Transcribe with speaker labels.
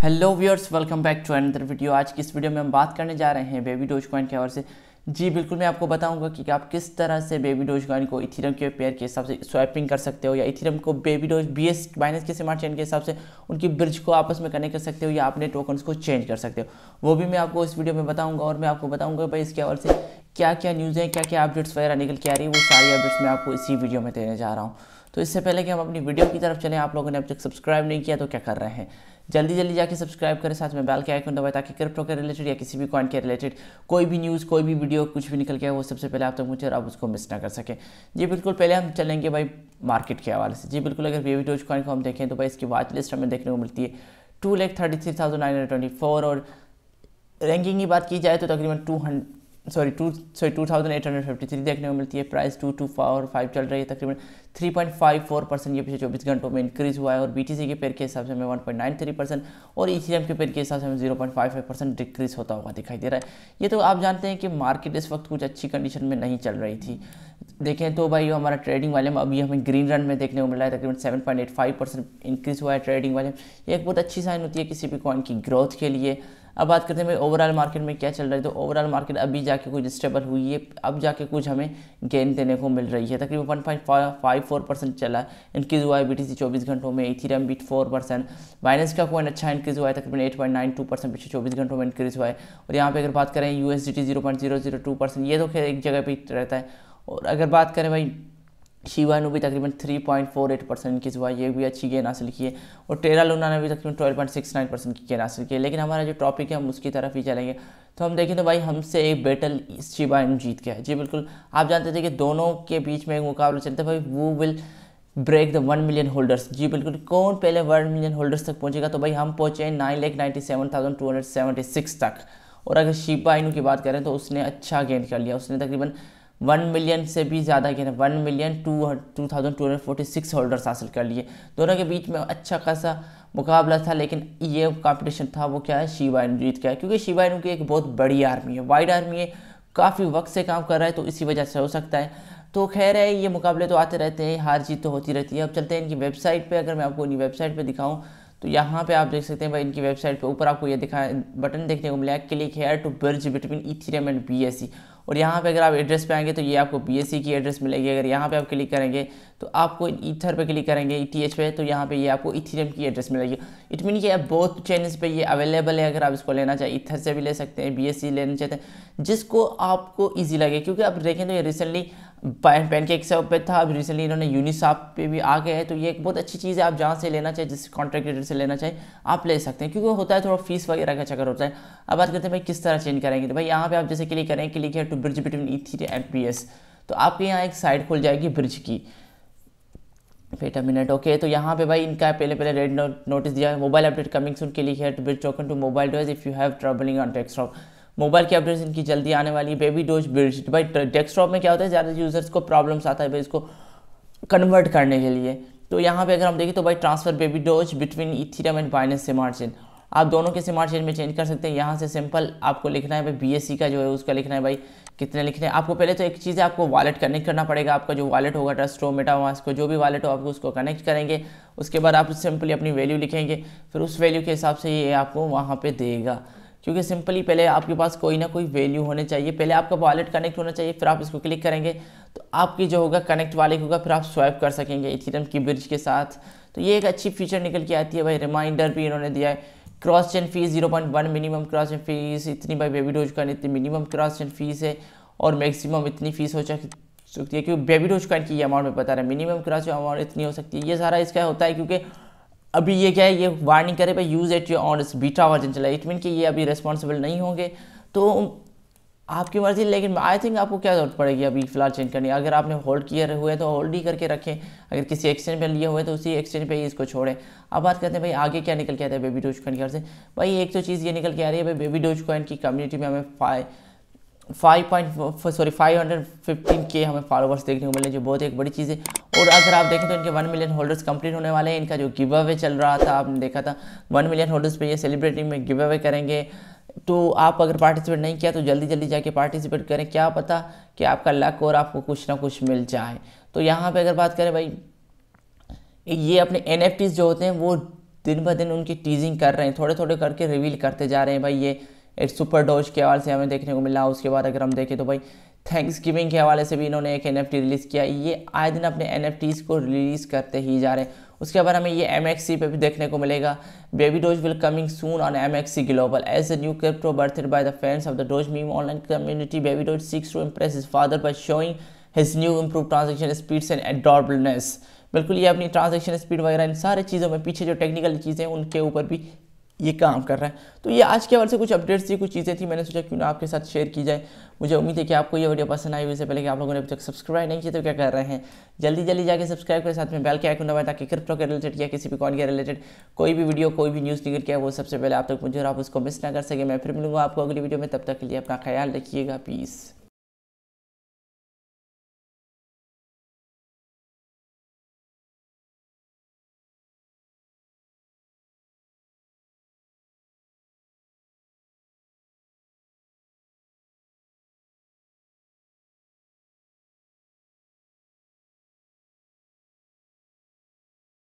Speaker 1: hello viewers welcome back to another video आज की इस वीडियो में हम बात करने जा रहे हैं बेबी डोज कॉइन के हवाले से जी बिल्कुल मैं आपको बताऊंगा कि आप किस तरह से बेबी डोज कॉइन को इथिरम के पेयर के हिसाब से स्वैपिंग कर सकते हो या इथिरम को Baby Doge B S minus के स्मार्ट चेन के हिसाब से उनकी ब्रिज को आपस में कनेक्ट कर सकते हो या अपने टोकन्स को चेंज कर सकते हो वो भी मैं आपको इस वीडियो में बताऊँगा और मैं आपको बताऊँगा भाई इसके हवाले से क्या क्या न्यूज़ हैं क्या क्या अपडेट्स वगैरह निकल के आ रही है वो सारी अपडेट्स मैं आपको इसी वीडियो में देने जा रहा हूँ तो इससे पहले कि हम अपनी वीडियो की तरफ चलें आप लोगों ने अब तक सब्सक्राइब नहीं किया तो क्या कर रहे हैं जल्दी जल्दी जाके सब्सक्राइब करें साथ में बेल के आइकन दबाएं ताकि क्रिप्टो के रिलेटेड या किसी भी कॉइन के रिलेटेड कोई भी न्यूज़ कोई भी वीडियो कुछ भी निकल के वो सबसे पहले आप तक तो पहुँचे और आप उसको मिस ना कर सके जी बिल्कुल पहले हम चलेंगे भाई मार्केट के हवाले से जी बिल्कुल अगर बेबी डोज कॉइन को हम देखें तो भाई इसकी वाच लिस्ट हमें देखने को मिलती है two lakh thirty three thousand nine hundred twenty four और रैंकिंग की बात की जाए तो तकरीबन two hundred sorry two sorry two thousand eight hundred fifty three देखने को मिलती है प्राइस टू टू और फाइव चल रही है तकरीबन three point five four percent ये पिछले चौबीस घंटों में इंक्रीज हुआ है और बी टी सी के पेयर के हिसाब से हमें one point nine three percent और ई सी एम के पेयर के हिसाब से हमें zero point five five percent decrease होता हुआ दिखाई दे रहा है ये तो आप जानते हैं कि मार्केट इस वक्त कुछ अच्छी कंडीशन में नहीं चल रही थी देखें तो भाई हमारा ट्रेडिंग वॉल्यूम अभी हमें ग्रीन रन में देखने को मिला है तकरीबन seven point eight five percent increase हुआ है ट्रेडिंग वॉल्यूम ये एक बहुत अच्छी साइन होती है किसी भी कॉइन की ग्रोथ के लिए अब बात करते हैं भाई ओवरऑल मार्केट में क्या चल रहा है तो ओवरऑल मार्केट अभी जाके कुछ स्टेबल हुई है अब जाके कुछ हमें गेन देने को मिल रही है तकरीबन one point five four percent चला इनक्रीज हुआ है बी टी सी चौबीस घंटों में Ethereum beat four percent Binance का कॉइन अच्छा इंक्रीज हुआ है तकरीबन eight point nine two percent पिछले चौबीस घंटों में इंक्रीज हुआ है और यहाँ पर अगर बात करें U S D T zero point zero zero two percent ये तो खेल एक जगह पर रहता है और अगर बात करें भाई शिवा ने भी तकरीबन 3.48 परसेंट इनकी जो ये भी अच्छी गेंद हासिल की है और टेरा लूना ने भी तकरीबन 12.69 परसेंट की गेंद हासिल की है लेकिन हमारा जो टॉपिक है हम उसकी तरफ ही चलेंगे तो हम देखें तो भाई हमसे एक बैटल शिवा इन जीत गया जी बिल्कुल आप जानते थे कि दोनों के बीच में एक मुकाबला चलता है भाई वो will break the one million holders जी बिल्कुल कौन पहले वन मिलियन होल्डर्स तक पहुँचेगा तो भाई हम पहुँचे हैं nine lakh ninety seven thousand two hundred seventy six तक और अगर शिपा इनू की बात करें तो उसने अच्छा गेंद कर लिया उसने तकरीबन वन मिलियन से भी ज़्यादा क्या one million two two thousand two hundred forty six holders हासिल कर लिए दोनों के बीच में अच्छा खासा मुकाबला था लेकिन ये कंपटीशन था वो क्या है शिवा इन जीत गया क्योंकि शिवा इनकी की एक बहुत बड़ी आर्मी है वाइड आर्मी है काफ़ी वक्त से काम कर रहा है तो इसी वजह से हो सकता है तो खैर है ये मुकाबले तो आते रहते हैं हार जीत तो होती रहती है अब चलते हैं इनकी वेबसाइट पर अगर मैं आपको इनकी वेबसाइट पर दिखाऊँ तो यहाँ पे आप देख सकते हैं भाई इनकी वेबसाइट पे ऊपर आपको ये दिखा बटन देखने को मिला click here to bridge between Ethereum and B और यहाँ पे अगर आप एड्रेस पे आएंगे तो ये आपको बी की एड्रेस मिलेगी अगर यहाँ पे आप क्लिक करेंगे तो आपको ईथर पे क्लिक करेंगे ई e पे तो यहाँ पे ये आपको इथीरियम की एड्रेस मिलेगी इट मीन कि आप बहुत चैनल्स पे ये अवेलेबल है अगर आप इसको लेना चाहें ईथर से भी ले सकते हैं बी लेना चाहते हैं जिसको आपको ईजी लगे क्योंकि आप देखें तो ये रिसेंटली पैन पैनकेक सब पे था अब रिसेंटली इन्होंने यूनिसाप पे भी आ गए हैं तो ये एक बहुत अच्छी चीज़ है आप जहाँ से लेना चाहिए जिस कॉन्ट्रैक्टर से लेना चाहिए आप ले सकते हैं क्योंकि होता है थोड़ा फीस वगैरह का चक्कर होता है अब बात करते हैं भाई किस तरह चेंज करेंगे तो भाई यहाँ पे आप जैसे क्लिक करें क्लिक है to bridge between E three and P S तो आपके यहाँ एक साइड खुल जाएगी ब्रिज की वेट मिनट ओके तो यहाँ पे भाई इनका पहले पहले रेड नोटिस दिया है मोबाइल अपडेट कमिंग सुन के लिए to bridge token to mobile device if you have travelling on desktop mobile की अपडेट्स इनकी जल्दी आने वाली है बेबी डोज ब्रिज भाई डेस्कटॉप में क्या होता है ज़्यादा यूज़र्स को प्रॉब्लम्स आता है भाई इसको कन्वर्ट करने के लिए तो यहाँ पे अगर हम देखें तो भाई transfer Baby Doge between Ethereum and Binance से चेन आप दोनों के स्मार्ट चेन में चेंज कर सकते हैं यहाँ से सिंपल आपको लिखना है भाई बी का जो है उसका लिखना है भाई कितने लिखने हैं आपको पहले तो एक चीज़ है आपको वॉलेट कनेक्ट करना पड़ेगा आपका जो वॉलेट होगा ट्रस्टो वहाँ को जो भी वॉलेट हो आपको उसको कनेक्ट करेंगे उसके बाद आप सिंपली अपनी वैल्यू लिखेंगे फिर उस वैल्यू के हिसाब से ये आपको वहाँ पर देगा क्योंकि सिंपली पहले आपके पास कोई ना कोई वैल्यू होने चाहिए पहले आपका वॉलेट कनेक्ट होना चाहिए फिर आप इसको क्लिक करेंगे तो आपकी जो होगा कनेक्ट वाले होगा फिर आप स्वाइप कर सकेंगे इथीरम की ब्रिज के साथ तो ये एक अच्छी फीचर निकल के आती है भाई रिमाइंडर भी इन्होंने दिया है cross chain fees zero point one minimum cross chain fees इतनी भाई बेबी डोज कॉइन इतनी मिनिमम क्रॉस चेन फीस है और मैक्सिमम इतनी फीस हो सकती है क्योंकि बेबी डोज कॉइन की अमाउंट में बता रहा है मिनिमम क्रॉस अमाउंट इतनी हो सकती है ये सारा इसका होता है क्योंकि अभी ये क्या है ये वार्निंग करे भाई use at your own beta version चला इट मीन कि ये अभी रिस्पॉन्सिबल नहीं होंगे तो आपकी मर्ज़ी लेकिन आई थिंक आपको क्या ज़रूरत पड़ेगी अभी फ़िलहाल चेंज करनी अगर आपने होल्ड किए हुए तो होल्ड ही करके रखें अगर किसी एक्सचेंज पे लिए हुए तो उसी एक्सचेंज पे ही इसको छोड़ें अब बात करते हैं भाई आगे क्या निकल के आता है बेबी डोज कॉइन से भाई एक तो चीज़ ये निकल के आ रही है भाई बेबी डोज कॉइन की कम्युनिटी में हमें five five point sorry five hundred के हमें फॉलोवर्स देखने को मिले जो बहुत एक बड़ी चीज़ है और अगर आप देखें तो इनके वन मिलियन होल्डर्स कंप्लीट होने वाले हैं इनका जो गिव अवे चल रहा था आपने देखा था वन मिलियन होल्डर्स पे ये सेलिब्रेटिंग में गिव अवे करेंगे तो आप अगर पार्टिसिपेट नहीं किया तो जल्दी जल्दी जाके पार्टिसिपेट करें क्या पता कि आपका लक और आपको कुछ ना कुछ मिल जाए तो यहाँ पर अगर बात करें भाई ये अपने एन जो होते हैं वो दिन ब दिन उनकी टीजिंग कर रहे हैं थोड़े थोड़े करके रिवील करते जा रहे हैं भाई ये एक सुपर डोज के हवाले से हमें देखने को मिला उसके बाद अगर हम देखें तो भाई थैंक्स गिविंग के हवाले से भी इन्होंने एक एन रिलीज़ किया ये आए दिन अपने एन को रिलीज़ करते ही जा रहे हैं उसके बाद हमें ये एम पे भी देखने को मिलेगा Baby Doge will coming soon on MEXC global as a new crypto birth by the friends of the Doge meme online community Baby Doge seeks to impress his father by showing his new improve transaction speeds and adorableness बिल्कुल ये अपनी transaction speed वगैरह इन सारी चीज़ों में पीछे जो technical चीज़ें उनके ऊपर भी ये काम कर रहा है तो ये आज के हवाले से कुछ अपडेट्स थी कुछ चीज़ें थी मैंने सोचा क्यों ना आपके साथ शेयर की जाए मुझे उम्मीद है कि आपको ये वीडियो पसंद आई हुई पहले कि आप लोगों ने अभी तक सब्सक्राइब नहीं किया तो क्या कर रहे हैं जल्दी जल्दी जाकर सब्सक्राइब करें साथ में बेल के आइकन दबाएं ताकि क्रिप्टो के रिलेटेड या किसी भी कॉइन के रिलेटेड कोई भी वीडियो कोई भी न्यूज़ निकल किया वो सबसे पहले आप तक पहुँचे और आप उसको मिस ना कर सके मैं फिर मिलूँगा आपको अगली वीडियो में तब तक के लिए अपना ख्याल रखिएगा पीस